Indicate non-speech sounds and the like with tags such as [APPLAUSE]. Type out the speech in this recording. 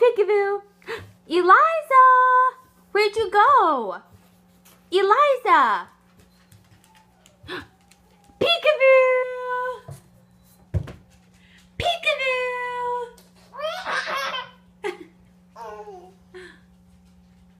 Peekaboo. Eliza, where'd you go? Eliza. Peekaboo. Peekaboo. [LAUGHS]